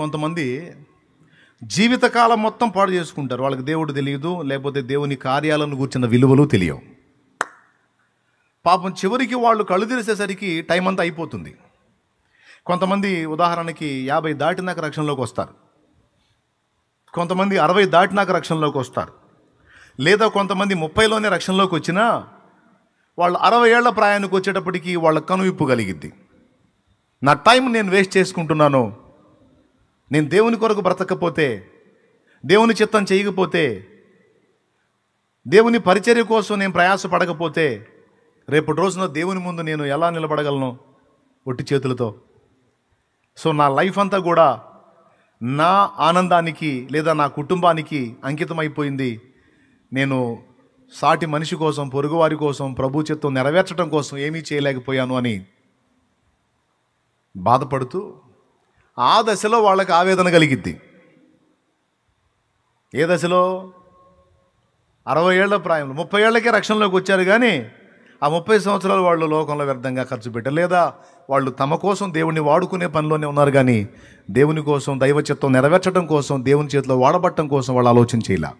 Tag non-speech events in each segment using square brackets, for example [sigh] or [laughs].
కొంతమంది జీవితకాలం మొత్తం పాడు చేసుకుంటారు వాళ్ళకి దేవుడు తెలియదు లేకపోతే దేవుని కార్యాలను కూర్చున్న విలువలు తెలియవు పాపం చివరికి వాళ్ళు కళ్ళు తెరిసేసరికి టైం అంతా అయిపోతుంది కొంతమంది ఉదాహరణకి యాభై దాటినాక రక్షణలోకి వస్తారు కొంతమంది అరవై దాటినాక రక్షణలోకి వస్తారు లేదా కొంతమంది ముప్పైలోనే రక్షణలోకి వచ్చినా వాళ్ళు అరవై ఏళ్ల ప్రయాణానికి వచ్చేటప్పటికి వాళ్ళ కనువిప్పు కలిగిద్ది నా టైం నేను వేస్ట్ చేసుకుంటున్నాను నేను దేవుని కొరకు బ్రతకపోతే దేవుని చిత్తం చేయకపోతే దేవుని పరిచర్య కోసం నేను ప్రయాసపడకపోతే రేపటి రోజున దేవుని ముందు నేను ఎలా నిలబడగలను ఒట్టి చేతులతో సో నా లైఫ్ అంతా కూడా నా ఆనందానికి లేదా నా కుటుంబానికి అంకితమైపోయింది నేను సాటి మనిషి కోసం పొరుగువారి కోసం ప్రభు చిత్తం నెరవేర్చడం కోసం ఏమీ చేయలేకపోయాను అని బాధపడుతూ ఆ దశలో వాళ్ళకి ఆవేదన కలిగిద్ది ఏ దశలో అరవై ఏళ్ల ప్రాయంలో ముప్పై ఏళ్లకే రక్షణలోకి వచ్చారు కానీ ఆ ముప్పై సంవత్సరాలు వాళ్ళు లోకంలో వ్యర్థంగా ఖర్చు పెట్టారు లేదా వాళ్ళు తమ కోసం దేవుణ్ణి వాడుకునే పనిలోనే ఉన్నారు కానీ దేవుని కోసం దైవ చిత్తం నెరవేర్చడం కోసం దేవుని చేతిలో వాడబట్టడం కోసం వాళ్ళు ఆలోచన చేయలే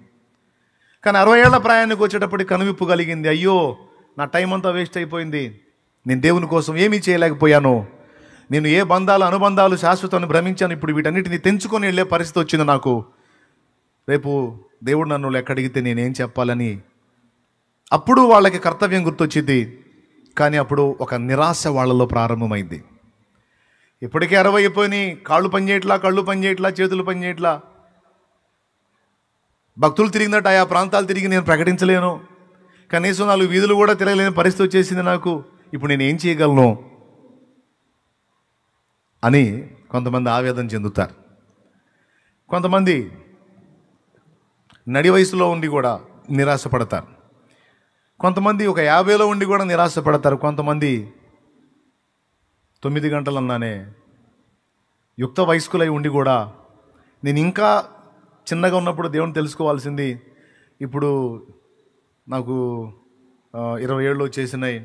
కానీ అరవై ఏళ్ల ప్రయాణానికి వచ్చేటప్పటికి కనువిప్పు కలిగింది అయ్యో నా టైం అంతా వేస్ట్ అయిపోయింది నేను దేవుని కోసం ఏమీ చేయలేకపోయాను నేను ఏ బంధాలు అనుబంధాలు శాశ్వతాన్ని భ్రమించాను ఇప్పుడు వీటన్నిటిని తెంచుకొని వెళ్ళే పరిస్థితి వచ్చింది నాకు రేపు దేవుడు నన్ను ఎక్కడిగితే నేనేం చెప్పాలని అప్పుడు వాళ్ళకి కర్తవ్యం గుర్తొచ్చింది కానీ అప్పుడు ఒక నిరాశ వాళ్ళలో ప్రారంభమైంది ఇప్పటికే అరవై అయిపోయినాయి కాళ్ళు పనిచేయట్లా కళ్ళు పనిచేయట్లా చేతులు పనిచేయట్లా భక్తులు తిరిగినట్టు ఆయా ప్రాంతాలు తిరిగి నేను ప్రకటించలేను కనీసం నాలుగు వీధులు కూడా తిరగలేని పరిస్థితి వచ్చేసింది నాకు ఇప్పుడు నేను ఏం చేయగలను అని కొంతమంది ఆవేదన చెందుతారు కొంతమంది నడి వయసులో ఉండి కూడా నిరాశపడతారు కొంతమంది ఒక యాభైలో ఉండి కూడా నిరాశపడతారు కొంతమంది తొమ్మిది గంటలన్నానే యుక్త వయస్కులై ఉండి కూడా నేను ఇంకా చిన్నగా ఉన్నప్పుడు దేవుని తెలుసుకోవాల్సింది ఇప్పుడు నాకు ఇరవై ఏళ్ళు వచ్చేసినాయి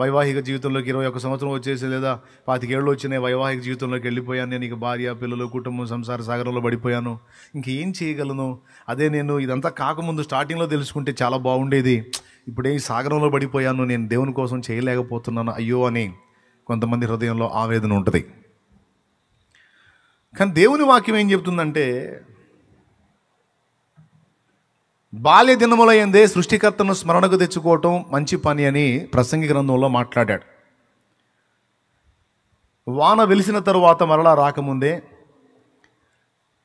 వైవాహిక జీవితంలోకి ఇరవై ఒక సంవత్సరం వచ్చేసి లేదా పాతికేళ్ళు వచ్చినాయి వైవాహిక జీవితంలోకి వెళ్ళిపోయాను నేను ఇక భార్య పిల్లలు కుటుంబం సంసార సాగరంలో పడిపోయాను ఇంకేం చేయగలను అదే నేను ఇదంతా కాకముందు స్టార్టింగ్లో తెలుసుకుంటే చాలా బాగుండేది ఇప్పుడే ఈ సాగరంలో పడిపోయాను నేను దేవుని కోసం చేయలేకపోతున్నాను అయ్యో అని కొంతమంది హృదయంలో ఆవేదన ఉంటుంది కానీ దేవుని వాక్యం ఏం చెప్తుందంటే బాల్య దినములయందే సృష్టికర్తను స్మరణకు తెచ్చుకోవటం మంచి పని అని ప్రసంగి గ్రంథంలో మాట్లాడాడు వాన వెలిసిన తరువాత మరలా రాకముందే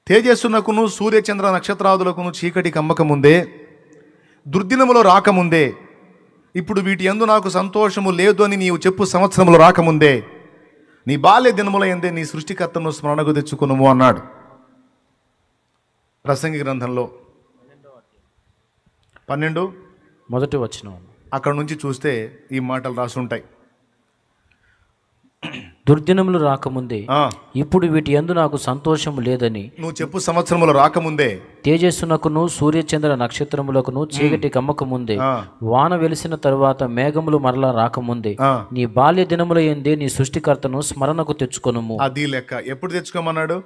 తేజస్సునకును సూర్యచంద్ర నక్షత్రాదులకును చీకటి కమ్మకముందే దుర్దినములో రాకముందే ఇప్పుడు వీటి ఎందు నాకు సంతోషము లేదు అని నీవు చెప్పు సంవత్సరములు రాకముందే నీ బాల్య దినముల ఎందే నీ సృష్టికర్తను స్మరణకు తెచ్చుకును అన్నాడు ప్రసంగి గ్రంథంలో పన్నెండు మొదటి వచ్చిన అక్కడ నుంచి చూస్తే ఈ మాటలు రాసి ఉంటాయి దుర్దినములు రాకముందే ఇప్పుడు వీటి ఎందు నాకు సంతోషం లేదని నువ్వు చెప్పు సంవత్సరములు రాకముందే తేజస్సునకును సూర్యచంద్ర నక్షత్రములకును చీకటి ముందే వాన వెలిసిన తరువాత మేఘములు మరలా రాకముందే నీ బాల్య దినముల ఎందే నీ సృష్టికర్తను స్మరణకు తెచ్చుకొనుము అది లెక్క ఎప్పుడు తెచ్చుకోమన్నాడు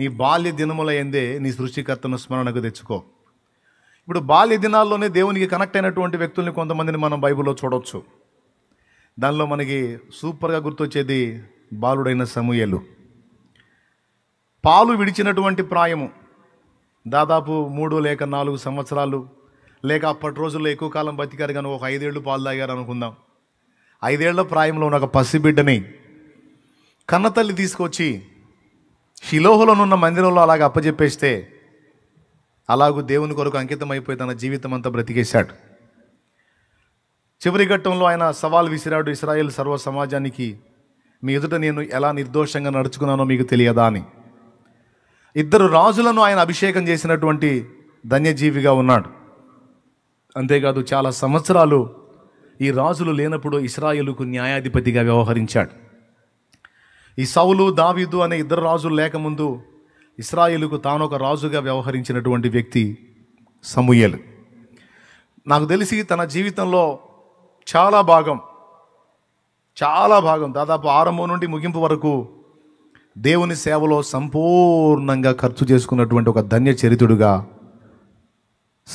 నీ బాల్య దినముల ఎందే నీ సృష్టికర్తను స్మరణకు తెచ్చుకో ఇప్పుడు బాల్య దినాల్లోనే దేవునికి కనెక్ట్ అయినటువంటి వ్యక్తుల్ని కొంతమందిని మనం బైబిల్లో చూడవచ్చు దానిలో మనకి సూపర్గా గుర్తొచ్చేది బాలుడైన సమూయలు పాలు విడిచినటువంటి ప్రాయము దాదాపు మూడు లేక నాలుగు సంవత్సరాలు లేక అప్పటి రోజుల్లో ఎక్కువ కాలం బతికారు కానీ ఒక ఐదేళ్ళు పాలు తాగారు అనుకుందాం ఐదేళ్ల ప్రాయంలో ఉన్న ఒక పసిబిడ్డని కన్నతల్లి తీసుకొచ్చి శిలోహలోనున్న మందిరంలో అలాగ అప్పచెప్పేస్తే అలాగూ దేవుని కొరకు అంకితమైపోయి తన జీవితం అంతా బ్రతికేశాడు చివరి ఘట్టంలో ఆయన సవాల్ విసిరాడు ఇస్రాయేల్ సర్వ సమాజానికి మీ ఎదుట నేను ఎలా నిర్దోషంగా నడుచుకున్నానో మీకు తెలియదా అని ఇద్దరు రాజులను ఆయన అభిషేకం చేసినటువంటి ధన్యజీవిగా ఉన్నాడు అంతేకాదు చాలా సంవత్సరాలు ఈ రాజులు లేనప్పుడు ఇస్రాయేలుకు న్యాయాధిపతిగా వ్యవహరించాడు ఈ సౌలు దావీదు అనే ఇద్దరు రాజులు లేకముందు ఇస్రాయేలుకు తాను ఒక రాజుగా వ్యవహరించినటువంటి వ్యక్తి సమూయలు నాకు తెలిసి తన జీవితంలో చాలా భాగం చాలా భాగం దాదాపు ఆరంభం నుండి ముగింపు వరకు దేవుని సేవలో సంపూర్ణంగా ఖర్చు చేసుకున్నటువంటి ఒక ధన్య చరిత్రుడుగా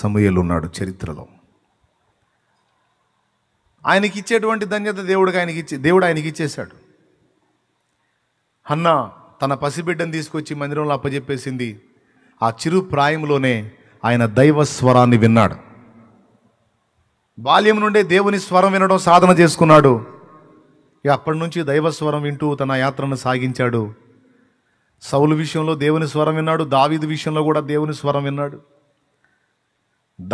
సమూయలు ఉన్నాడు చరిత్రలో ఆయనకి ఇచ్చేటువంటి ధన్యత దేవుడికి ఆయనకి దేవుడు ఆయనకి ఇచ్చేశాడు అన్నా తన పసిబిడ్డను తీసుకొచ్చి మందిరంలో అప్పజెప్పేసింది ఆ చిరు ప్రాయంలోనే ఆయన దైవ స్వరాన్ని విన్నాడు బాల్యం నుండే దేవుని స్వరం వినడం సాధన చేసుకున్నాడు ఇక అప్పటి నుంచి దైవ స్వరం వింటూ తన యాత్రను సాగించాడు సౌలు విషయంలో దేవుని స్వరం విన్నాడు దావీదు విషయంలో కూడా దేవుని స్వరం విన్నాడు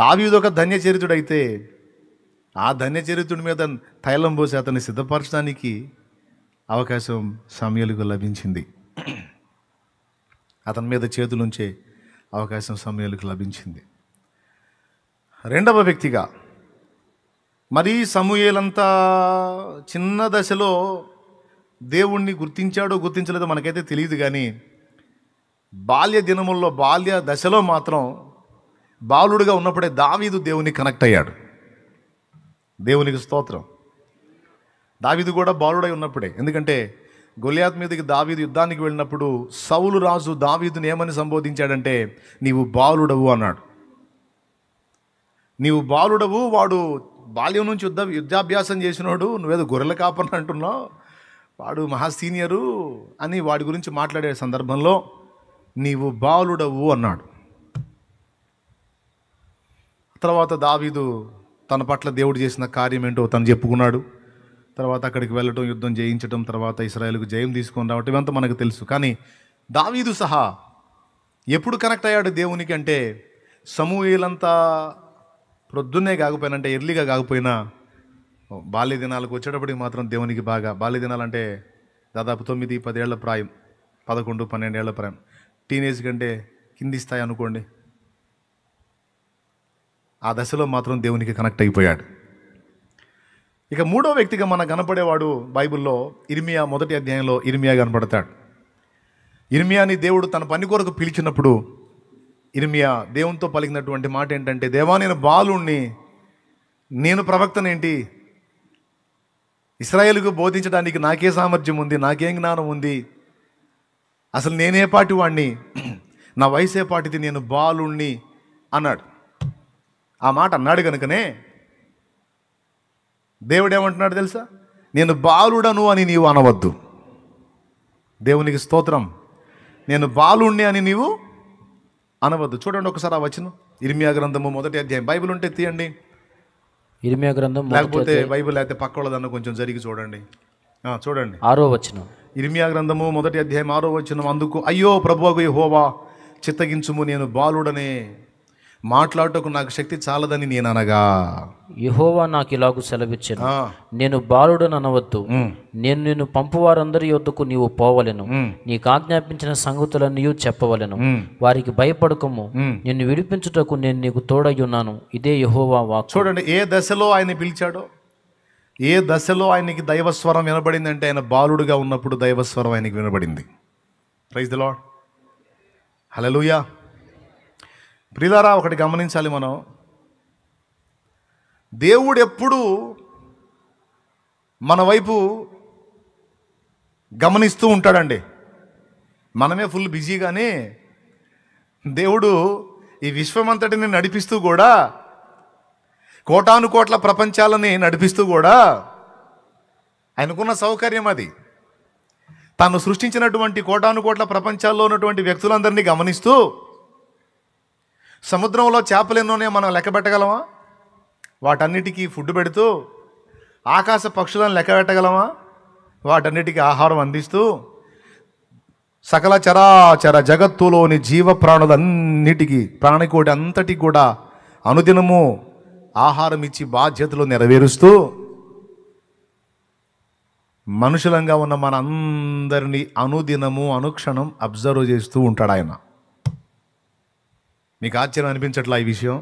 దావీదు ఒక ధన్యచరితుడైతే ఆ ధన్యచరితుడి మీద తైలం పోసి అతన్ని సిద్ధపరచడానికి అవకాశం సమయలకు లభించింది అతని మీద చేతులుంచే అవకాశం సమయాలకు లభించింది రెండవ వ్యక్తిగా మరీ సమూహలంతా చిన్న దశలో దేవుణ్ణి గుర్తించాడో గుర్తించలేదో మనకైతే తెలియదు కానీ బాల్య దినముల్లో బాల్య దశలో మాత్రం బాలుడుగా ఉన్నప్పుడే దావీదు దేవుని కనెక్ట్ అయ్యాడు దేవునికి స్తోత్రం దావీదు కూడా బాలుడై ఉన్నప్పుడే ఎందుకంటే గొలియాత్ మీదకి దావీదు యుద్ధానికి వెళ్ళినప్పుడు సౌలు రాజు దావీదుని ఏమని సంబోధించాడంటే నీవు బాలుడవు అన్నాడు నీవు బాలుడవు వాడు బాల్యం నుంచి యుద్ధ యుద్ధాభ్యాసం చేసినోడు నువ్వేదో గొర్రెల కాపర్ని అంటున్నావు వాడు మహా సీనియరు అని వాడి గురించి మాట్లాడే సందర్భంలో నీవు బాలుడవు అన్నాడు తర్వాత దావీదు తన పట్ల దేవుడు చేసిన కార్యం ఏంటో తను చెప్పుకున్నాడు తర్వాత అక్కడికి వెళ్ళటం యుద్ధం జయించడం తర్వాత ఇస్రాయల్కు జయం తీసుకొని రావటం ఇవంతా మనకు తెలుసు కానీ దావీదు సహా ఎప్పుడు కనెక్ట్ అయ్యాడు దేవునికి అంటే సమూహీలంతా ప్రొద్దున్నే అంటే ఎర్లీగా కాకపోయినా బాల్య దినాలకు వచ్చేటప్పటికి మాత్రం దేవునికి బాగా బాల్య దినాలంటే దాదాపు తొమ్మిది పదేళ్ల ప్రాయం పదకొండు పన్నెండేళ్ల ప్రాయం టీనేజ్ కంటే కింది స్థాయి అనుకోండి ఆ దశలో మాత్రం దేవునికి కనెక్ట్ అయిపోయాడు ఇక మూడో వ్యక్తిగా మనకు కనపడేవాడు బైబిల్లో ఇర్మియా మొదటి అధ్యాయంలో ఇర్మియా కనపడతాడు ఇర్మియాని దేవుడు తన పని కొరకు పిలిచినప్పుడు ఇర్మియా దేవునితో పలికినటువంటి మాట ఏంటంటే దేవా నేను బాలుణ్ణి నేను ప్రవక్తనేంటి ఇస్రాయేల్కు బోధించడానికి నాకే సామర్థ్యం ఉంది నాకేం జ్ఞానం ఉంది అసలు నేనే పాటి వాణ్ణి నా వయసేపాటిది నేను బాలుణ్ణి అన్నాడు ఆ మాట అన్నాడు కనుకనే దేవుడు ఏమంటున్నాడు తెలుసా నేను బాలుడను అని నీవు అనవద్దు దేవునికి స్తోత్రం నేను బాలుణ్ణి అని నీవు అనవద్దు చూడండి ఒకసారి ఆ వచనం ఇర్మియా గ్రంథము మొదటి అధ్యాయం బైబిల్ ఉంటే తీయండి ఇర్మియా గ్రంథం లేకపోతే బైబిల్ అయితే పక్క వాళ్ళదన్న కొంచెం జరిగి చూడండి చూడండి ఆరో వచనం ఇర్మియా గ్రంథము మొదటి అధ్యాయం ఆరో వచనం అందుకు అయ్యో ప్రభువగు హోవా చిత్తగించుము నేను బాలుడనే మాట్లాడటకు నాకు శక్తి చాలదని నేను అనగా యహోవా నాకు ఇలాగూ సెలవిచ్చాను నేను బాలుడని అనవద్దు నేను నిన్ను పంపువారందరి యొద్దకు నీవు పోవలేను నీకు ఆజ్ఞాపించిన సంగతులన్నీ చెప్పవలను వారికి భయపడకము నిన్ను విడిపించుటకు నేను నీకు ఉన్నాను ఇదే యహోవా వాక్ చూడండి ఏ దశలో ఆయన పిలిచాడో ఏ దశలో ఆయనకి దైవస్వరం అంటే ఆయన బాలుడుగా ఉన్నప్పుడు దైవస్వరం ఆయనకి వినబడింది ప్రైజ్ ద లాడ్ హలలుయా ప్రిలారా ఒకటి గమనించాలి మనం దేవుడు ఎప్పుడు మన వైపు గమనిస్తూ ఉంటాడండి మనమే ఫుల్ బిజీగానే దేవుడు ఈ విశ్వమంతటిని నడిపిస్తూ కూడా కోటాను కోట్ల ప్రపంచాలని నడిపిస్తూ కూడా ఆయనకున్న సౌకర్యం అది తాను సృష్టించినటువంటి కోటాను కోట్ల ప్రపంచాల్లో ఉన్నటువంటి వ్యక్తులందరినీ గమనిస్తూ సముద్రంలో చేపలు ఎన్నోనే మనం లెక్క పెట్టగలమా వాటన్నిటికీ ఫుడ్ పెడుతూ ఆకాశ పక్షులను లెక్క పెట్టగలమా వాటన్నిటికీ ఆహారం అందిస్తూ సకల చరాచర జగత్తులోని జీవ ప్రాణులన్నిటికీ ప్రాణికోటి అంతటికి కూడా అనుదినము ఆహారం ఇచ్చి బాధ్యతలు నెరవేరుస్తూ మనుషులంగా ఉన్న మనందరినీ అనుదినము అనుక్షణం అబ్జర్వ్ చేస్తూ ఉంటాడు ఆయన మీకు ఆశ్చర్యం అనిపించట్లా ఈ విషయం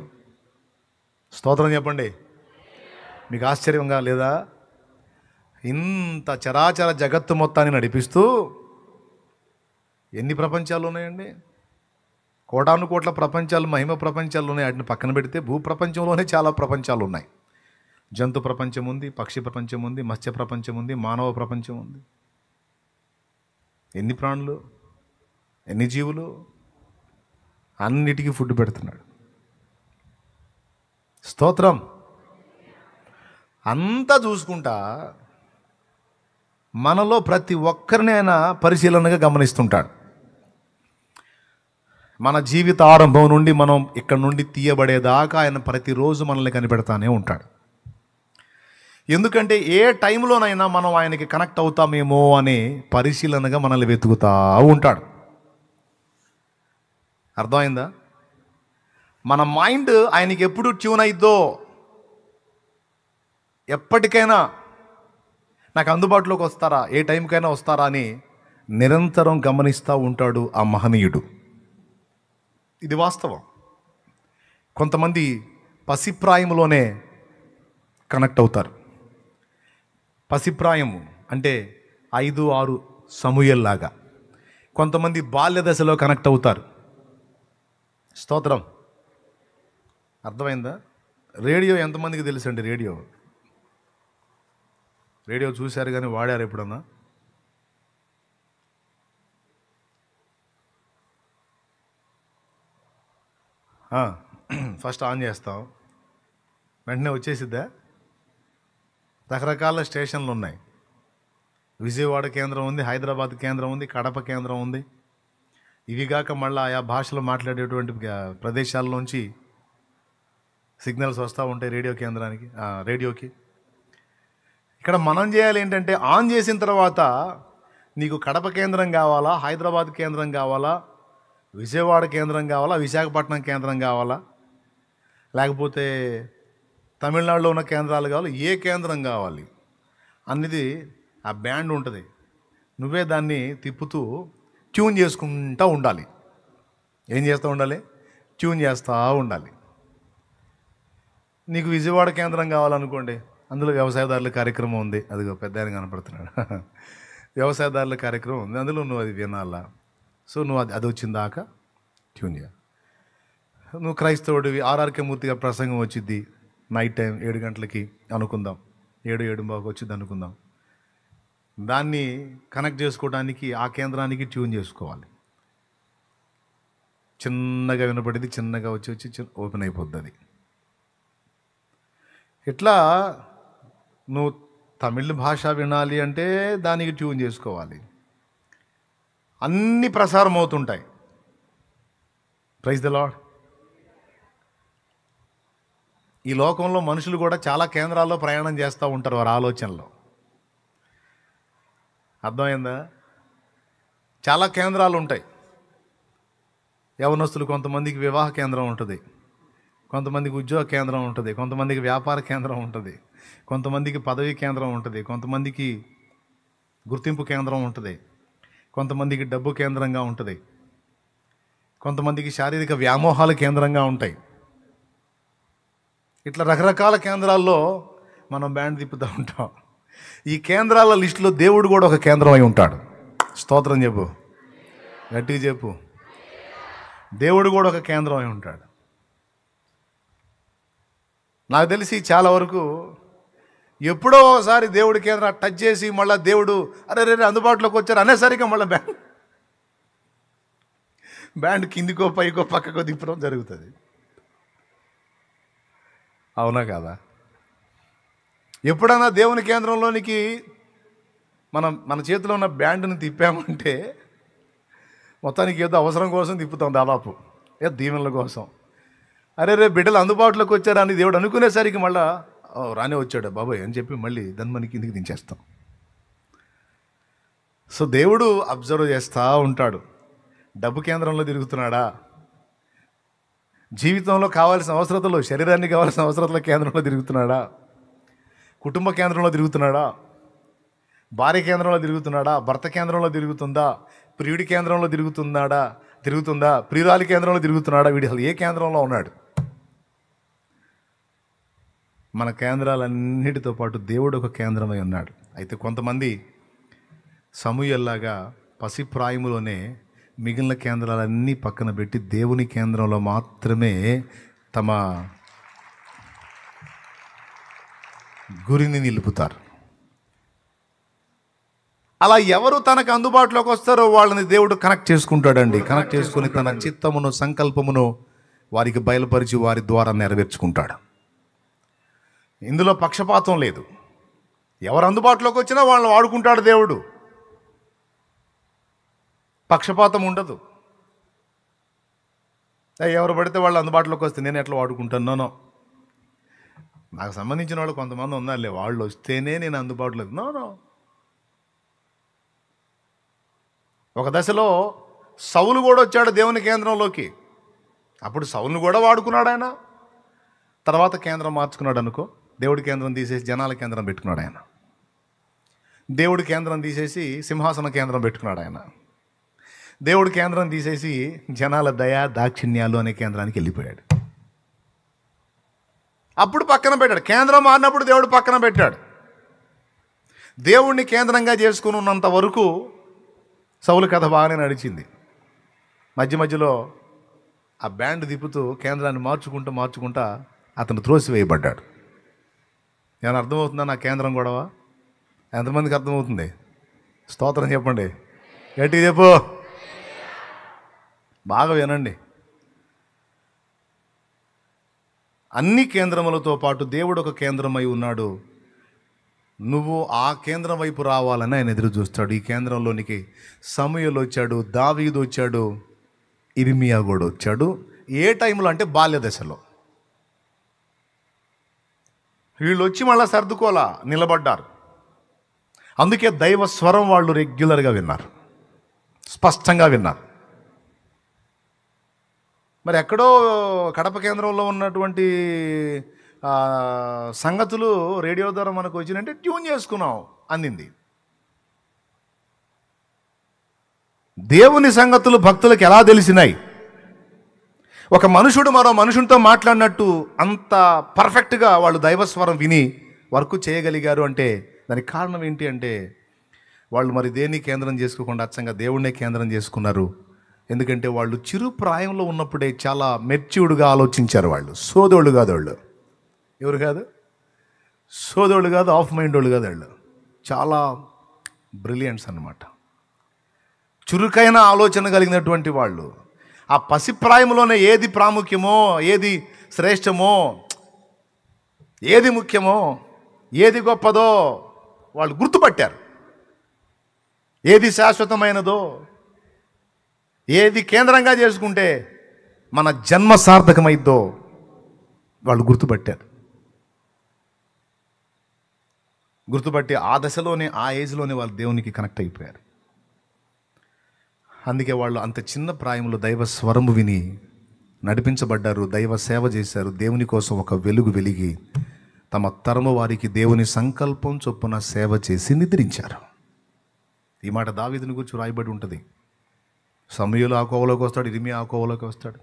స్తోత్రం చెప్పండి మీకు ఆశ్చర్యంగా లేదా ఇంత చరాచర జగత్తు మొత్తాన్ని నడిపిస్తూ ఎన్ని ప్రపంచాలు ఉన్నాయండి కోటాను కోట్ల ప్రపంచాలు మహిమ ప్రపంచాలు ఉన్నాయి వాటిని పక్కన పెడితే భూప్రపంచంలోనే చాలా ప్రపంచాలు ఉన్నాయి జంతు ప్రపంచం ఉంది పక్షి ప్రపంచం ఉంది మత్స్య ప్రపంచం ఉంది మానవ ప్రపంచం ఉంది ఎన్ని ప్రాణులు ఎన్ని జీవులు అన్నిటికీ ఫుడ్ పెడుతున్నాడు స్తోత్రం అంతా చూసుకుంటా మనలో ప్రతి ఒక్కరినైనా పరిశీలనగా గమనిస్తుంటాడు మన జీవిత ఆరంభం నుండి మనం ఇక్కడ నుండి తీయబడేదాకా ఆయన ప్రతిరోజు మనల్ని కనిపెడతానే ఉంటాడు ఎందుకంటే ఏ టైంలోనైనా మనం ఆయనకి కనెక్ట్ అవుతామేమో అనే పరిశీలనగా మనల్ని వెతుకుతూ ఉంటాడు అర్థమైందా మన మైండ్ ఆయనకి ఎప్పుడు ట్యూన్ అయిద్దో ఎప్పటికైనా నాకు అందుబాటులోకి వస్తారా ఏ టైంకైనా వస్తారా అని నిరంతరం గమనిస్తూ ఉంటాడు ఆ మహనీయుడు ఇది వాస్తవం కొంతమంది పసిప్రాయంలోనే కనెక్ట్ అవుతారు పసిప్రాయము అంటే ఐదు ఆరు సమూయల్లాగా కొంతమంది బాల్య దశలో కనెక్ట్ అవుతారు స్తోత్రం అర్థమైందా రేడియో ఎంతమందికి తెలుసు అండి రేడియో రేడియో చూశారు కానీ వాడారు ఎప్పుడన్నా ఫస్ట్ ఆన్ చేస్తాం వెంటనే వచ్చేసిద్దా రకరకాల స్టేషన్లు ఉన్నాయి విజయవాడ కేంద్రం ఉంది హైదరాబాద్ కేంద్రం ఉంది కడప కేంద్రం ఉంది ఇవిగాక మళ్ళీ ఆయా భాషలు మాట్లాడేటువంటి నుంచి సిగ్నల్స్ వస్తూ ఉంటాయి రేడియో కేంద్రానికి రేడియోకి ఇక్కడ మనం చేయాలి ఏంటంటే ఆన్ చేసిన తర్వాత నీకు కడప కేంద్రం కావాలా హైదరాబాద్ కేంద్రం కావాలా విజయవాడ కేంద్రం కావాలా విశాఖపట్నం కేంద్రం కావాలా లేకపోతే తమిళనాడులో ఉన్న కేంద్రాలు కావాలి ఏ కేంద్రం కావాలి అనేది ఆ బ్యాండ్ ఉంటుంది నువ్వే దాన్ని తిప్పుతూ ట్యూన్ చేసుకుంటూ ఉండాలి ఏం చేస్తూ ఉండాలి ట్యూన్ చేస్తూ ఉండాలి నీకు విజయవాడ కేంద్రం కావాలనుకోండి అందులో వ్యవసాయదారుల కార్యక్రమం ఉంది అది పెద్ద ఆయన కనపడుతున్నాడు [laughs] వ్యవసాయదారుల కార్యక్రమం ఉంది అందులో నువ్వు అది వినాలా సో నువ్వు అది అది వచ్చిన దాకా ట్యూన్ చేయ నువ్వు క్రైస్తవుడివి ఆర్ఆర్కే మూర్తిగా ప్రసంగం వచ్చిద్ది నైట్ టైం ఏడు గంటలకి అనుకుందాం ఏడు ఏడు బాగా వచ్చింది అనుకుందాం దాన్ని కనెక్ట్ చేసుకోవడానికి ఆ కేంద్రానికి ట్యూన్ చేసుకోవాలి చిన్నగా వినపడింది చిన్నగా వచ్చి వచ్చి ఓపెన్ అయిపోద్ది అది ఇట్లా నువ్వు తమిళ్ భాష వినాలి అంటే దానికి ట్యూన్ చేసుకోవాలి అన్నీ ప్రసారం అవుతుంటాయి ప్రైజ్ ద లాడ్ ఈ లోకంలో మనుషులు కూడా చాలా కేంద్రాల్లో ప్రయాణం చేస్తూ ఉంటారు వారి ఆలోచనలో అర్థమైందా చాలా కేంద్రాలు ఉంటాయి యవనస్తులు కొంతమందికి వివాహ కేంద్రం ఉంటుంది కొంతమందికి ఉద్యోగ కేంద్రం ఉంటుంది కొంతమందికి వ్యాపార కేంద్రం ఉంటుంది కొంతమందికి పదవి కేంద్రం ఉంటుంది కొంతమందికి గుర్తింపు కేంద్రం ఉంటుంది కొంతమందికి డబ్బు కేంద్రంగా ఉంటుంది కొంతమందికి శారీరక వ్యామోహాలు కేంద్రంగా ఉంటాయి ఇట్లా రకరకాల కేంద్రాల్లో మనం బ్యాండ్ తిప్పుతూ ఉంటాం ఈ కేంద్రాల లిస్టులో దేవుడు కూడా ఒక కేంద్రం అయి ఉంటాడు స్తోత్రం చెప్పు గట్టిగా చెప్పు దేవుడు కూడా ఒక కేంద్రం అయి ఉంటాడు నాకు తెలిసి చాలా వరకు ఎప్పుడో ఒకసారి దేవుడి కేంద్రం టచ్ చేసి మళ్ళీ దేవుడు అరే రే అందుబాటులోకి వచ్చారు అనేసరికి మళ్ళీ బ్యాండ్ బ్యాండ్ కిందికో పైకో పక్కకో దిప్పడం జరుగుతుంది అవునా కదా ఎప్పుడైనా దేవుని కేంద్రంలోనికి మనం మన చేతిలో ఉన్న బ్యాండ్ని తిప్పామంటే మొత్తానికి ఏదో అవసరం కోసం తిప్పుతాం దాదాపు ఏ దీవెనల కోసం అరే రే బిడ్డలు అందుబాటులోకి వచ్చారని దేవుడు అనుకునేసరికి మళ్ళా రానే వచ్చాడు బాబాయ్ అని చెప్పి మళ్ళీ దాన్ని కిందికి దించేస్తాం సో దేవుడు అబ్జర్వ్ చేస్తూ ఉంటాడు డబ్బు కేంద్రంలో తిరుగుతున్నాడా జీవితంలో కావాల్సిన అవసరతలు శరీరానికి కావాల్సిన అవసరతల కేంద్రంలో తిరుగుతున్నాడా కుటుంబ కేంద్రంలో తిరుగుతున్నాడా భార్య కేంద్రంలో తిరుగుతున్నాడా భర్త కేంద్రంలో తిరుగుతుందా ప్రియుడి కేంద్రంలో తిరుగుతున్నాడా తిరుగుతుందా ప్రియురాలి కేంద్రంలో తిరుగుతున్నాడా వీడి అసలు ఏ కేంద్రంలో ఉన్నాడు మన కేంద్రాలన్నిటితో పాటు దేవుడు ఒక కేంద్రమై ఉన్నాడు అయితే కొంతమంది సమూహల్లాగా పసిప్రాయములోనే మిగిలిన కేంద్రాలన్నీ పక్కన పెట్టి దేవుని కేంద్రంలో మాత్రమే తమ గురిని నిలుపుతారు అలా ఎవరు తనకు అందుబాటులోకి వస్తారో వాళ్ళని దేవుడు కనెక్ట్ చేసుకుంటాడండి కనెక్ట్ చేసుకుని తన చిత్తమును సంకల్పమును వారికి బయలుపరిచి వారి ద్వారా నెరవేర్చుకుంటాడు ఇందులో పక్షపాతం లేదు ఎవరు అందుబాటులోకి వచ్చినా వాళ్ళని వాడుకుంటాడు దేవుడు పక్షపాతం ఉండదు ఎవరు పడితే వాళ్ళు అందుబాటులోకి వస్తే నేను ఎట్లా వాడుకుంటాను నోనో నాకు సంబంధించిన వాళ్ళు కొంతమంది ఉన్నారులే వాళ్ళు వస్తేనే నేను అందుబాటులో నో నో ఒక దశలో సౌలు కూడా వచ్చాడు దేవుని కేంద్రంలోకి అప్పుడు సౌలును కూడా వాడుకున్నాడు ఆయన తర్వాత కేంద్రం మార్చుకున్నాడు అనుకో దేవుడి కేంద్రం తీసేసి జనాల కేంద్రం పెట్టుకున్నాడు ఆయన దేవుడి కేంద్రం తీసేసి సింహాసన కేంద్రం పెట్టుకున్నాడు ఆయన దేవుడి కేంద్రం తీసేసి జనాల దయా దాక్షిణ్యాలు అనే కేంద్రానికి వెళ్ళిపోయాడు అప్పుడు పక్కన పెట్టాడు కేంద్రం మారినప్పుడు దేవుడు పక్కన పెట్టాడు దేవుణ్ణి కేంద్రంగా చేసుకుని ఉన్నంత వరకు సౌలు కథ బాగానే నడిచింది మధ్య మధ్యలో ఆ బ్యాండ్ తిప్పుతూ కేంద్రాన్ని మార్చుకుంటూ మార్చుకుంటా అతను త్రోసివేయబడ్డాడు నేను అర్థమవుతుందా నా కేంద్రం గొడవ ఎంతమందికి అర్థమవుతుంది స్తోత్రం చెప్పండి గట్టిగా చెప్పు బాగా వినండి అన్ని కేంద్రములతో పాటు దేవుడు ఒక కేంద్రమై ఉన్నాడు నువ్వు ఆ కేంద్రం వైపు రావాలని ఆయన ఎదురు చూస్తాడు ఈ కేంద్రంలోనికి సమయలు వచ్చాడు దావీదు వచ్చాడు ఇరిమియా కూడా వచ్చాడు ఏ టైంలో అంటే బాల్య దశలో వీళ్ళు వచ్చి మళ్ళీ సర్దుకోలా నిలబడ్డారు అందుకే దైవ స్వరం వాళ్ళు రెగ్యులర్గా విన్నారు స్పష్టంగా విన్నారు మరి ఎక్కడో కడప కేంద్రంలో ఉన్నటువంటి సంగతులు రేడియో ద్వారా మనకు వచ్చినంటే ట్యూన్ చేసుకున్నాం అందింది దేవుని సంగతులు భక్తులకు ఎలా తెలిసినాయి ఒక మనుషుడు మరో మనుషునితో మాట్లాడినట్టు అంత పర్ఫెక్ట్గా వాళ్ళు దైవస్వరం విని వర్క్ చేయగలిగారు అంటే దానికి కారణం ఏంటి అంటే వాళ్ళు మరి దేన్ని కేంద్రం చేసుకోకుండా అచ్చంగా దేవుణ్ణే కేంద్రం చేసుకున్నారు ఎందుకంటే వాళ్ళు చిరు ప్రాయంలో ఉన్నప్పుడే చాలా మెచ్యూర్డ్గా ఆలోచించారు వాళ్ళు సోదోళ్ళు కాదు వాళ్ళు ఎవరు కాదు సోదోళ్ళు కాదు ఆఫ్ మైండ్ వాళ్ళు కాదు వాళ్ళు చాలా బ్రిలియన్స్ అనమాట చురుకైన ఆలోచన కలిగినటువంటి వాళ్ళు ఆ పసిప్రాయంలోనే ఏది ప్రాముఖ్యమో ఏది శ్రేష్టమో ఏది ముఖ్యమో ఏది గొప్పదో వాళ్ళు గుర్తుపట్టారు ఏది శాశ్వతమైనదో ఏది కేంద్రంగా చేసుకుంటే మన జన్మ సార్థకమైద్దో వాళ్ళు గుర్తుపట్టారు గుర్తుపట్టి ఆ దశలోనే ఆ ఏజ్లోనే వాళ్ళు దేవునికి కనెక్ట్ అయిపోయారు అందుకే వాళ్ళు అంత చిన్న ప్రాయంలో దైవ స్వరము విని నడిపించబడ్డారు దైవ సేవ చేశారు దేవుని కోసం ఒక వెలుగు వెలిగి తమ తరము వారికి దేవుని సంకల్పం చొప్పున సేవ చేసి నిద్రించారు ఈ మాట దావీదుని గురించి రాయబడి ఉంటుంది సమయంలో ఆ కోవలోకి వస్తాడు ఇరిమి ఆ కోవలోకి వస్తాడు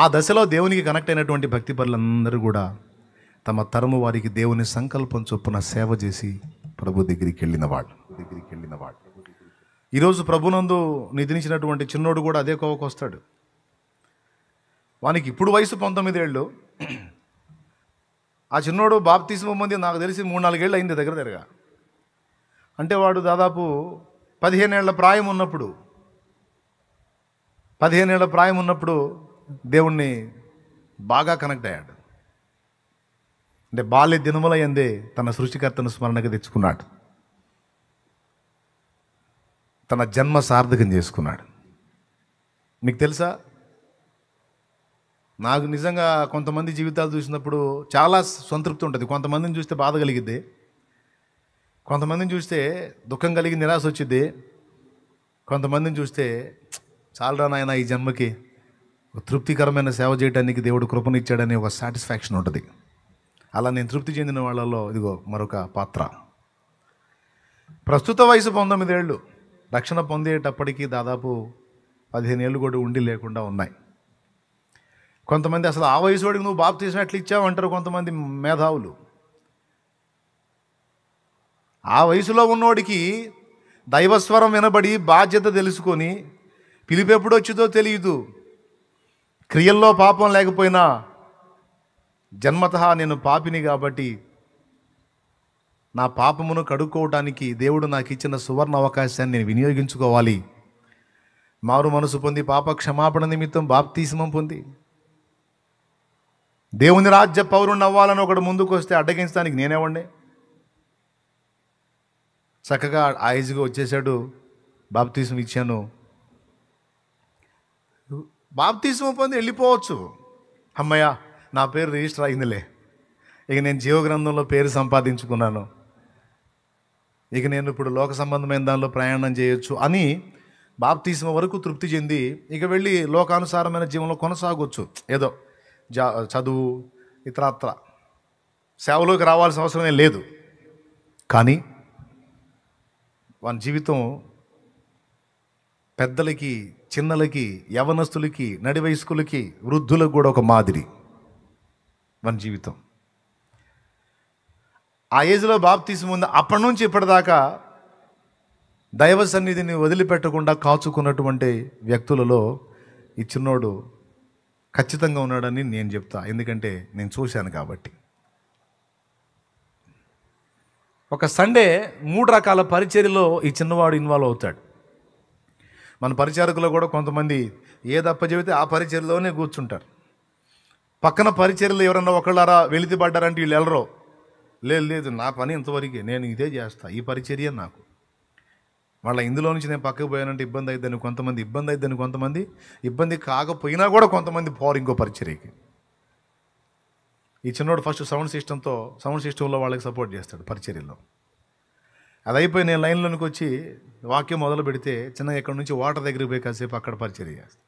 ఆ దశలో దేవునికి కనెక్ట్ అయినటువంటి భక్తి పరులందరూ కూడా తమ తరము వారికి దేవుని సంకల్పం చొప్పున సేవ చేసి ప్రభు దగ్గరికి వెళ్ళిన వాళ్ళు దగ్గరికి వెళ్ళిన వాళ్ళు ఈరోజు ప్రభునందు నిధించినటువంటి చిన్నోడు కూడా అదే కోవకు వస్తాడు వానికి ఇప్పుడు వయసు పంతొమ్మిది ఏళ్ళు ఆ చిన్నోడు బాప్తీసం మంది నాకు తెలిసి మూడు నాలుగేళ్ళు అయింది దగ్గర దగ్గర అంటే వాడు దాదాపు పదిహేనేళ్ల ప్రాయం ఉన్నప్పుడు ఏళ్ళ ప్రాయం ఉన్నప్పుడు దేవుణ్ణి బాగా కనెక్ట్ అయ్యాడు అంటే బాల్య దినములయ్యందే తన సృష్టికర్తను స్మరణకు తెచ్చుకున్నాడు తన జన్మ సార్థకం చేసుకున్నాడు మీకు తెలుసా నాకు నిజంగా కొంతమంది జీవితాలు చూసినప్పుడు చాలా సంతృప్తి ఉంటుంది కొంతమందిని చూస్తే బాధ కలిగిద్ది కొంతమందిని చూస్తే దుఃఖం కలిగి నిరాశ వచ్చిద్ది కొంతమందిని చూస్తే చాలరా నాయన ఈ జన్మకి తృప్తికరమైన సేవ చేయడానికి దేవుడు కృపనిచ్చాడని ఒక సాటిస్ఫాక్షన్ ఉంటుంది అలా నేను తృప్తి చెందిన వాళ్ళలో ఇదిగో మరొక పాత్ర ప్రస్తుత వయసు పంతొమ్మిదేళ్ళు రక్షణ పొందేటప్పటికీ దాదాపు పదిహేను ఏళ్ళు కూడా ఉండి లేకుండా ఉన్నాయి కొంతమంది అసలు ఆ వయసు వాడికి నువ్వు బాబు తీసినట్లు ఇచ్చావంటారు కొంతమంది మేధావులు ఆ వయసులో ఉన్నోడికి దైవస్వరం వినబడి బాధ్యత తెలుసుకొని పిలుపు ఎప్పుడు వచ్చిందో తెలియదు క్రియల్లో పాపం లేకపోయినా జన్మత నేను పాపిని కాబట్టి నా పాపమును కడుక్కోవటానికి దేవుడు నాకు ఇచ్చిన సువర్ణ అవకాశాన్ని నేను వినియోగించుకోవాలి మారు మనసు పొంది పాప క్షమాపణ నిమిత్తం బాప్తీసమం పొంది దేవుని రాజ్య పౌరుణ్ణి అవ్వాలని ఒకడు ముందుకు వస్తే అడ్డగించడానికి నేనేవండి చక్కగా ఆ ఏజ్గా వచ్చేసాడు బాప్తీసం ఇచ్చాను బాప్తిజం పొంది వెళ్ళిపోవచ్చు అమ్మయ్య నా పేరు రిజిస్టర్ అయిందిలే ఇక నేను జీవగ్రంథంలో పేరు సంపాదించుకున్నాను ఇక నేను ఇప్పుడు లోక సంబంధమైన దానిలో ప్రయాణం చేయొచ్చు అని బాప్తీసం వరకు తృప్తి చెంది ఇక వెళ్ళి లోకానుసారమైన జీవనంలో కొనసాగొచ్చు ఏదో జా చదువు ఇతరత్ర సేవలోకి రావాల్సిన అవసరమే లేదు కానీ వాని జీవితం పెద్దలకి చిన్నలకి యవనస్తులకి నడి వయస్కులకి వృద్ధులకు కూడా ఒక మాదిరి మన జీవితం ఆ ఏజ్లో బాప్తీసం ముందు అప్పటి నుంచి ఇప్పటిదాకా దైవ సన్నిధిని వదిలిపెట్టకుండా కాచుకున్నటువంటి వ్యక్తులలో ఈ చిన్నోడు ఖచ్చితంగా ఉన్నాడని నేను చెప్తా ఎందుకంటే నేను చూశాను కాబట్టి ఒక సండే మూడు రకాల పరిచర్యలో ఈ చిన్నవాడు ఇన్వాల్వ్ అవుతాడు మన పరిచారకులు కూడా కొంతమంది ఏది అప్పచెబితే ఆ పరిచయలోనే కూర్చుంటారు పక్కన పరిచయలు ఎవరన్నా ఒకళ్ళారా వెళితి పడ్డారంటే వీళ్ళు ఎలరో లేదు లేదు నా పని ఇంతవరకు నేను ఇదే చేస్తా ఈ పరిచర్య నాకు వాళ్ళ ఇందులో నుంచి నేను పక్కకు పోయానంటే ఇబ్బంది అయిద్దని కొంతమంది ఇబ్బంది అయిద్దని కొంతమంది ఇబ్బంది కాకపోయినా కూడా కొంతమంది పోరు ఇంకో పరిచర్యకి ఈ చిన్నోడు ఫస్ట్ సౌండ్ సిస్టంతో సౌండ్ సిస్టంలో వాళ్ళకి సపోర్ట్ చేస్తాడు పరిచర్యలో అది అయిపోయి నేను లైన్లోనికి వచ్చి వాక్యం మొదలు పెడితే చిన్న ఇక్కడ నుంచి వాటర్ దగ్గరికి పోయి కాసేపు అక్కడ చేస్తాను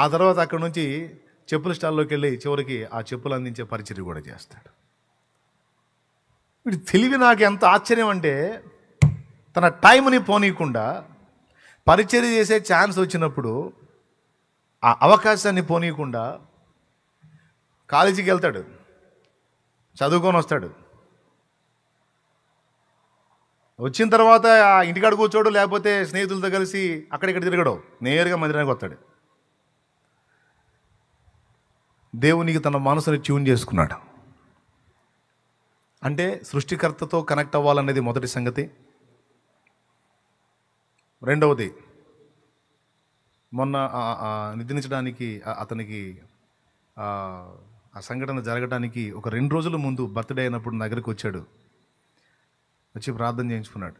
ఆ తర్వాత అక్కడ నుంచి చెప్పుల స్టాల్లోకి వెళ్ళి చివరికి ఆ చెప్పులు అందించే పరిచర్య కూడా చేస్తాడు వీడి తెలివి నాకు ఎంత ఆశ్చర్యం అంటే తన టైంని పోనీయకుండా పరిచర్ చేసే ఛాన్స్ వచ్చినప్పుడు ఆ అవకాశాన్ని పోనీయకుండా కాలేజీకి వెళ్తాడు చదువుకొని వస్తాడు వచ్చిన తర్వాత ఇంటికాడ కూర్చోడు లేకపోతే స్నేహితులతో కలిసి అక్కడిక్కడ తిరగడు నేరుగా మందిరానికి వస్తాడు దేవునికి తన మనసుని ట్యూన్ చేసుకున్నాడు అంటే సృష్టికర్తతో కనెక్ట్ అవ్వాలనేది మొదటి సంగతి రెండవది మొన్న నిద్రించడానికి అతనికి ఆ సంఘటన జరగడానికి ఒక రెండు రోజుల ముందు బర్త్డే అయినప్పుడు నగరికి వచ్చాడు వచ్చి ప్రార్థన చేయించుకున్నాడు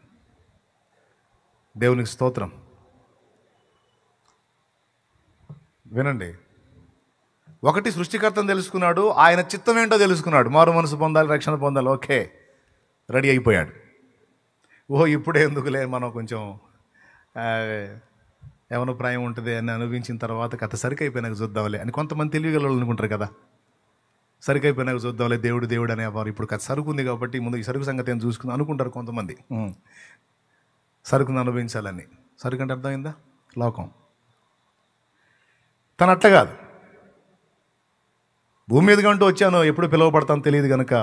దేవునికి స్తోత్రం వినండి ఒకటి సృష్టికర్తను తెలుసుకున్నాడు ఆయన చిత్తం ఏంటో తెలుసుకున్నాడు మారు మనసు పొందాలి రక్షణ పొందాలి ఓకే రెడీ అయిపోయాడు ఓ ఇప్పుడే ఎందుకులే మనం కొంచెం ఏమైనా ప్రాయం ఉంటుంది అని అనుభవించిన తర్వాత కథ సరికైపోయినాక చూద్దాంలే అని కొంతమంది తెలియగలరు అనుకుంటారు కదా సరికైపోయినాక చూద్దాంలే దేవుడు దేవుడు అనేవారు ఇప్పుడు కదా సరుకు ఉంది కాబట్టి ముందు ఈ సరుకు సంగతి ఏం చూసుకుందాం అనుకుంటారు కొంతమంది సరుకుని అనుభవించాలని సరుకు అంటే అర్థమైందా లోకం తను అట్ట కాదు భూమి మీద అంటూ వచ్చాను ఎప్పుడు పిలువబడతాను తెలియదు కనుక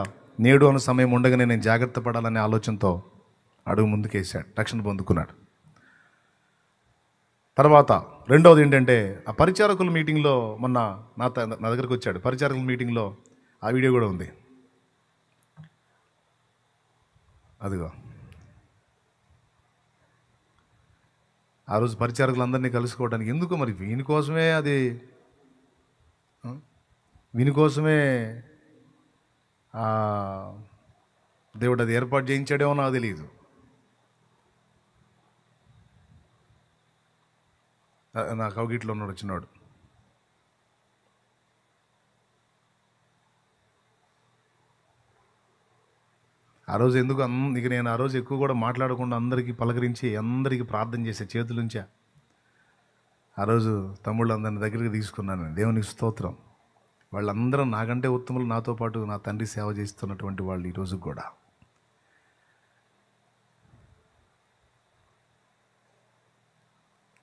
నేడు అన్న సమయం ఉండగానే నేను జాగ్రత్త పడాలనే ఆలోచనతో అడుగు ముందుకేసాడు రక్షణ పొందుకున్నాడు తర్వాత రెండవది ఏంటంటే ఆ పరిచారకుల మీటింగ్లో మొన్న నా నా దగ్గరకు వచ్చాడు పరిచారకుల మీటింగ్లో ఆ వీడియో కూడా ఉంది అదిగో ఆ రోజు పరిచారకులందరినీ కలుసుకోవడానికి ఎందుకు మరి వీని కోసమే అది వీని కోసమే దేవుడు అది ఏర్పాటు చేయించాడేమో నాకు తెలియదు నా అవగిట్లో ఉన్నాడు వచ్చినాడు ఆ రోజు ఎందుకు ఇక నేను ఆ రోజు ఎక్కువ కూడా మాట్లాడకుండా అందరికీ పలకరించి అందరికీ ప్రార్థన చేసే చేతులుంచా ఆ రోజు తమ్ముళ్ళందరిని దగ్గరికి తీసుకున్నాను దేవునికి స్తోత్రం వాళ్ళందరూ నాకంటే ఉత్తములు నాతో పాటు నా తండ్రి సేవ చేస్తున్నటువంటి వాళ్ళు ఈరోజు కూడా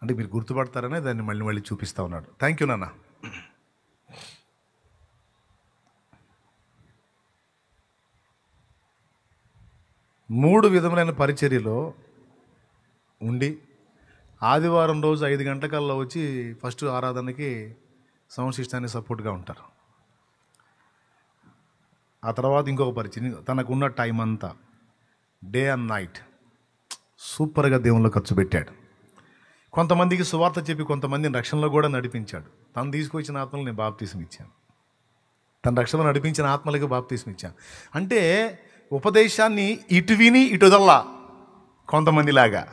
అంటే మీరు గుర్తుపడతారనే దాన్ని మళ్ళీ మళ్ళీ చూపిస్తూ ఉన్నాడు థ్యాంక్ యూ నాన్న మూడు విధములైన పరిచర్యలో ఉండి ఆదివారం రోజు ఐదు గంటలకల్లా వచ్చి ఫస్ట్ ఆరాధనకి సౌండ్ సపోర్ట్గా ఉంటారు ఆ తర్వాత ఇంకొక పరిచయం తనకున్న టైం అంతా డే అండ్ నైట్ సూపర్గా దేవుళ్ళు ఖర్చు పెట్టాడు కొంతమందికి సువార్త చెప్పి కొంతమందిని రక్షణలో కూడా నడిపించాడు తను తీసుకొచ్చిన ఆత్మలు నేను బాప్తీసం ఇచ్చాను తన రక్షణలో నడిపించిన ఆత్మలకి బాప్తీసం ఇచ్చాను అంటే ఉపదేశాన్ని ఇటు విని ఇటుదల్లా కొంతమందిలాగా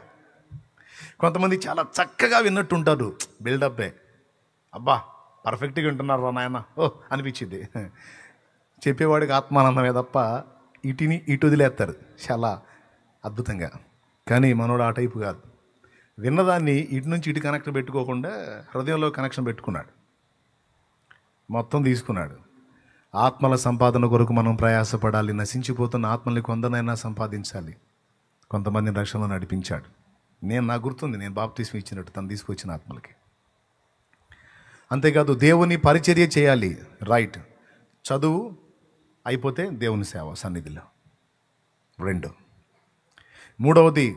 కొంతమంది చాలా చక్కగా విన్నట్టుంటారు బిల్డప్పే అబ్బా పర్ఫెక్ట్గా వింటున్నారు రా నాయన ఓ అనిపించింది చెప్పేవాడికి ఆత్మానందమే తప్ప ఇటుని ఇటు వదిలేస్తారు చాలా అద్భుతంగా కానీ మనోడు ఆ టైపు కాదు విన్నదాన్ని ఇటు నుంచి ఇటు కనెక్షన్ పెట్టుకోకుండా హృదయంలో కనెక్షన్ పెట్టుకున్నాడు మొత్తం తీసుకున్నాడు ఆత్మల సంపాదన కొరకు మనం ప్రయాసపడాలి నశించిపోతున్న ఆత్మల్ని కొందనైనా సంపాదించాలి కొంతమందిని రక్షణలో నడిపించాడు నేను నా గుర్తుంది నేను బాప్తీసం ఇచ్చినట్టు తను తీసుకొచ్చిన ఆత్మలకి అంతేకాదు దేవుని పరిచర్య చేయాలి రైట్ చదువు అయిపోతే దేవుని సేవ సన్నిధిలో రెండు మూడవది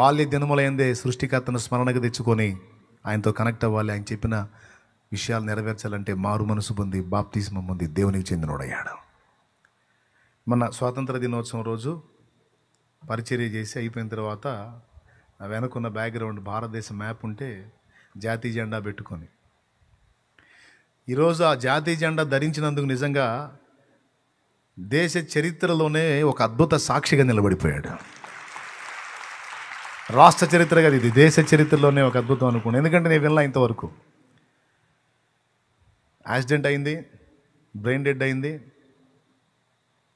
బాల్య దినములైందే సృష్టికర్తను స్మరణకు తెచ్చుకొని ఆయనతో కనెక్ట్ అవ్వాలి ఆయన చెప్పిన విషయాలు నెరవేర్చాలంటే మారు మనసు పొంది బాప్తిజమం పొంది దేవునికి చెందినోడయ్యాడు మన స్వాతంత్ర దినోత్సవం రోజు పరిచర్య చేసి అయిపోయిన తర్వాత వెనకున్న బ్యాక్గ్రౌండ్ భారతదేశ మ్యాప్ ఉంటే జాతీయ జెండా పెట్టుకొని ఈరోజు ఆ జాతీయ జెండా ధరించినందుకు నిజంగా దేశ చరిత్రలోనే ఒక అద్భుత సాక్షిగా నిలబడిపోయాడు రాష్ట్ర చరిత్ర కదా ఇది దేశ చరిత్రలోనే ఒక అద్భుతం అనుకున్నాను ఎందుకంటే నేను వెళ్ళా ఇంతవరకు యాక్సిడెంట్ అయింది బ్రెయిన్ డెడ్ అయింది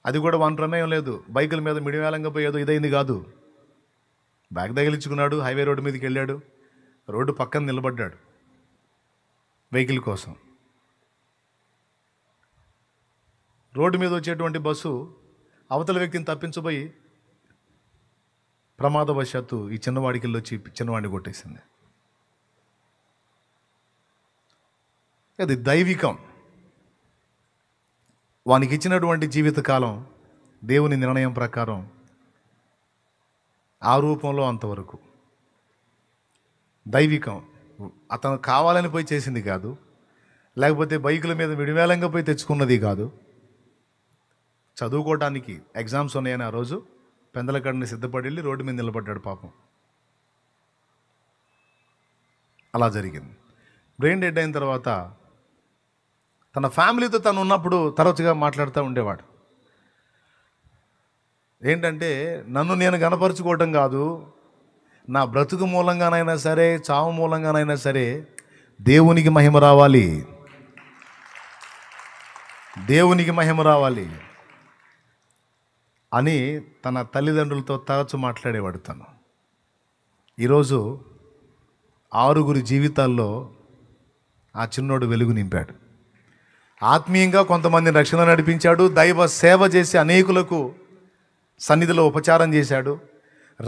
అది కూడా వన్ ప్రమేయం లేదు బైకుల మీద మిడివేలంగా పోయేదో ఇదైంది కాదు బ్యాగ్ తగిలించుకున్నాడు హైవే రోడ్డు మీదకి వెళ్ళాడు రోడ్డు పక్కన నిలబడ్డాడు వెహికల్ కోసం రోడ్డు మీద వచ్చేటువంటి బస్సు అవతల వ్యక్తిని తప్పించబోయి ప్రమాదవశాత్తు ఈ చిన్నవాడికి వచ్చి చిన్నవాడిని కొట్టేసింది అది దైవికం వానికి ఇచ్చినటువంటి జీవితకాలం దేవుని నిర్ణయం ప్రకారం ఆ రూపంలో అంతవరకు దైవికం అతను కావాలని పోయి చేసింది కాదు లేకపోతే బైకుల మీద విడివేలంగా పోయి తెచ్చుకున్నది కాదు చదువుకోవడానికి ఎగ్జామ్స్ ఉన్నాయని ఆ రోజు పెందల కడిని సిద్ధపడి వెళ్ళి రోడ్డు మీద నిలబడ్డాడు పాపం అలా జరిగింది బ్రెయిన్ డెడ్ అయిన తర్వాత తన ఫ్యామిలీతో తను ఉన్నప్పుడు తరచుగా మాట్లాడుతూ ఉండేవాడు ఏంటంటే నన్ను నేను గనపరుచుకోవటం కాదు నా బ్రతుకు మూలంగానైనా సరే చావు మూలంగానైనా సరే దేవునికి మహిమ రావాలి దేవునికి మహిమ రావాలి అని తన తల్లిదండ్రులతో తరచు మాట్లాడేవాడు తను ఈరోజు ఆరుగురి జీవితాల్లో ఆ చిన్నోడు వెలుగు నింపాడు ఆత్మీయంగా కొంతమంది రక్షణ నడిపించాడు దైవ సేవ చేసి అనేకులకు సన్నిధిలో ఉపచారం చేశాడు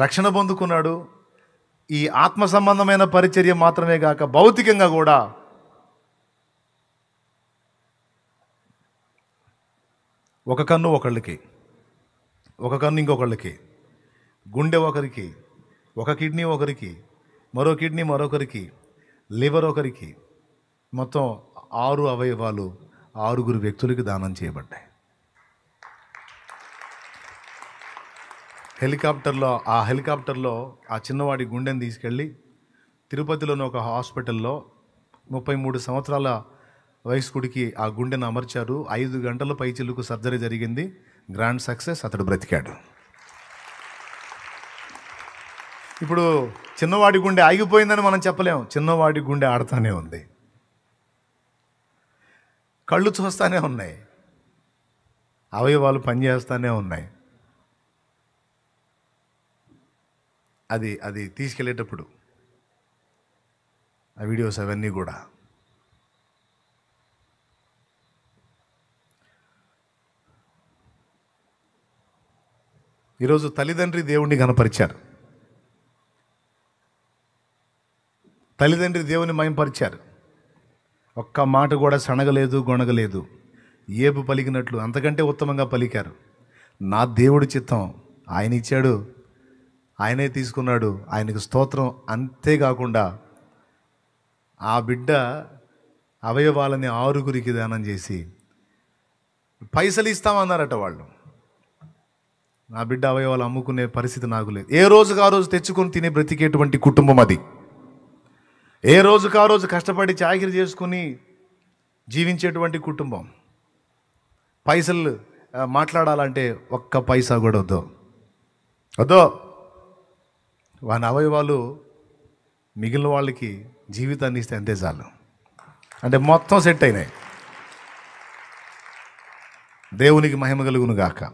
రక్షణ పొందుకున్నాడు ఈ ఆత్మ సంబంధమైన పరిచర్య మాత్రమే కాక భౌతికంగా కూడా ఒక కన్ను ఒకళ్ళకి ఒక కన్ను ఇంకొకళ్ళకి గుండె ఒకరికి ఒక కిడ్నీ ఒకరికి మరో కిడ్నీ మరొకరికి లివర్ ఒకరికి మొత్తం ఆరు అవయవాలు ఆరుగురు వ్యక్తులకి దానం చేయబడ్డాయి హెలికాప్టర్లో ఆ హెలికాప్టర్లో ఆ చిన్నవాడి గుండెని తీసుకెళ్ళి తిరుపతిలోని ఒక హాస్పిటల్లో ముప్పై మూడు సంవత్సరాల వయస్కుడికి ఆ గుండెను అమర్చారు ఐదు గంటల పైచిల్లుకు సర్జరీ జరిగింది గ్రాండ్ సక్సెస్ అతడు బ్రతికాడు ఇప్పుడు చిన్నవాడి గుండె ఆగిపోయిందని మనం చెప్పలేము చిన్నవాడి గుండె ఆడుతూనే ఉంది కళ్ళు చూస్తూనే ఉన్నాయి అవయవాలు పనిచేస్తూనే ఉన్నాయి అది అది తీసుకెళ్ళేటప్పుడు ఆ వీడియోస్ అవన్నీ కూడా ఈరోజు తల్లిదండ్రి దేవుణ్ణి కనపరిచారు తల్లిదండ్రి దేవుని మయంపరిచారు ఒక్క మాట కూడా సనగలేదు గొనగలేదు ఏపు పలికినట్లు అంతకంటే ఉత్తమంగా పలికారు నా దేవుడి చిత్తం ఆయన ఇచ్చాడు ఆయనే తీసుకున్నాడు ఆయనకు స్తోత్రం అంతేకాకుండా ఆ బిడ్డ అవయవాలని ఆరుగురికి దానం చేసి పైసలు ఇస్తామన్నారట వాళ్ళు నా బిడ్డ అవయవాలు అమ్ముకునే పరిస్థితి నాకు లేదు ఏ రోజుకు ఆ రోజు తెచ్చుకొని తినే బ్రతికేటువంటి కుటుంబం అది ఏ రోజుకు ఆ రోజు కష్టపడి చాకిరి చేసుకుని జీవించేటువంటి కుటుంబం పైసలు మాట్లాడాలంటే ఒక్క పైసా కూడా వద్దు వద్దు వాని అవయవాలు మిగిలిన వాళ్ళకి జీవితాన్ని ఇస్తే అంతే చాలు అంటే మొత్తం సెట్ అయినాయి దేవునికి మహిమ కలుగును గాక